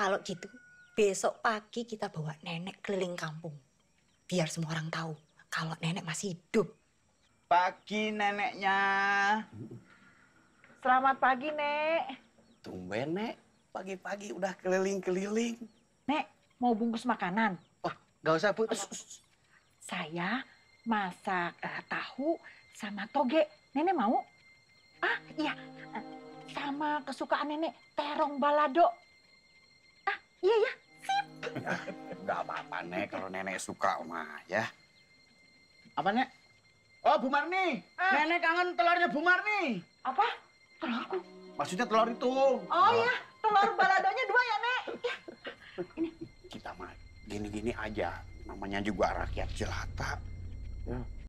Kalau gitu, besok pagi kita bawa nenek keliling kampung. Biar semua orang tahu kalau nenek masih hidup. Pagi neneknya. Selamat pagi, Nek. Tumben, Nek. Pagi-pagi udah keliling-keliling. Nek, mau bungkus makanan? Oh, nggak usah, Bu. Saya masak uh, tahu sama toge. Nenek mau? Ah, iya. Eh, sama kesukaan Nenek, terong balado ya, apa-apa nek kalau nenek suka mah ya. Apa nek? Oh Bu Marni, eh. nenek kangen telurnya Bu Marni. Apa? telur aku Maksudnya telur itu. Oh iya. ya, telur baladonya dua ya nek. Ya. Ini. Kita mah gini-gini aja, namanya juga rakyat jelata. Ya.